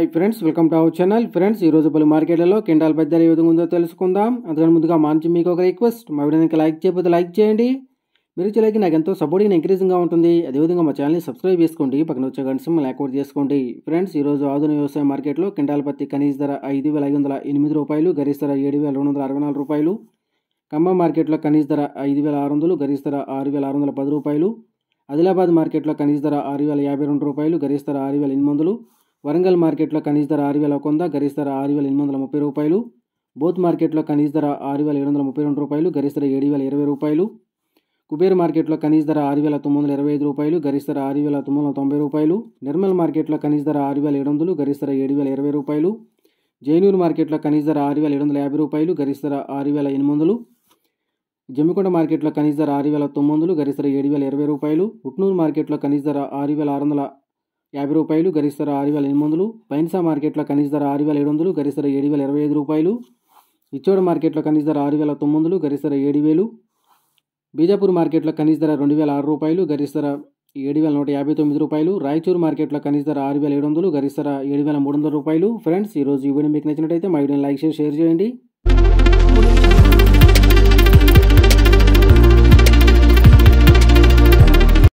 hi friends welcome to our channel friends ఈరోజు పలు మార్కెట్లలో కిండాల పెద్ద ఏ విధంగా ఉందో తెలుసుకుందాం అందుకని ముందుగా మంచి మీకు ఒక రిక్వెస్ట్ మా వీడియోకి లైక్ చేయకపోతే లైక్ చేయండి మీరు చేయలేక నాకు ఎంతో సపోర్టింగ్ ఎంకరేజింగ్గా ఉంటుంది అదేవిధంగా మా ఛానల్ని సబ్స్క్రైబ్ చేసుకోండి పక్కన వచ్చే గంట సింహల్ యాక్టివేట్ చేసుకోండి ఫ్రెండ్స్ ఈరోజు ఆధునిక వ్యవసాయ మార్కెట్లో కిండాల పత్తి కనీస ధర ఐదు వేల ఐదు వందల ఎనిమిది రూపాయలు గరీస్ ధర ఏడు వేల రెండు వందల అరవై నాలుగు రూపాయలు ఖమ్మం మార్కెట్లో కనీస ధర ఐదు వేల ఆరు వందలు గరీస్ ధర ఆరు వేల ఆరు వందల పది రూపాయలు ఆదిలాబాద్ మార్కెట్లో కనీస ధర ఆరు వేల యాభై రెండు రూపాయలు గరీస్ ధర ఆరు వేల ఎనిమిది వందలు వరంగల్ మార్కెట్లో కనీస ధర ఆరు వేల ఒక వంద గరిష్ట ధర ఆరు వేల ఎనిమిది వందల ముప్పై రూపాయలు బోత్ మార్కెట్లో కనీస ధర ఆరు వేల ఏడు వందల ముప్పై రెండు రూపాయలు గరిష్ట ధర ఏడు వేల ఇరవై రూపాయలు కుబేర్ మార్కెట్లో కనీస ధర ఆరు వేల తొమ్మిది వందల ఇరవై ఐదు రూపాయలు గరిష్ట ధర ఆరు వేల తొమ్మిది వందల తొంభై రూపాయలు నిర్మల్ మార్కెట్లో కనీస ధర ఆరు వేల ఏడు వందలు గరిష్ట ధర ఏడు వేల ఇరవై రూపాయలు జైనూర్ మార్కెట్లో కనీస ధర ఆరు వేల ఏడు వందల యాభై రూపాయలు గరిష్ట ధర ఆరు వేల ఎనిమిది వందలు జమ్మికొండ మార్కెట్లో కనీస ధర ఆరు వేల తొమ్మిది వందలు గరిష్ట ఏడు వేల ఇరవై రూపాయలు ఉట్నూరు మార్కెట్లో కనీస ధర ఆరు వేల ఆరు వందల యాభై రూపాయలు గరిష్ట ధర ఆరు వేల ఎనిమిది వందలు పైన్సా మార్కెట్లో కనీస ధర ఆరు వేల ఏడు వందలు గరిష్ట ఏడు వేల ఇరవై ఐదు రూపాయలు ఇచ్చోడ మార్కెట్లో కనీస ధర ఆరు వేల తొమ్మిది వందలు గరిష్ట ధర ఏడు వేలు బీజాపూర్ మార్కెట్లో కనీస ధర రెండు వేల ఆరు రూపాయలు గరిష్ట ధర ఏడు వేల నూట యాభై తొమ్మిది రూపాయలు రాయచూరు మార్కెట్లో కనీస ధర ఆరు వేల ఏడు వందలు గరిష్ట ధర ఏడు వేల మూడు వందల రూపాయలు ఫ్రెండ్స్ ఈరోజు ఈ వీడియో మీకు నచ్చినట్టయితే మా వీడియోని లైక్ చేసి షేర్ చేయండి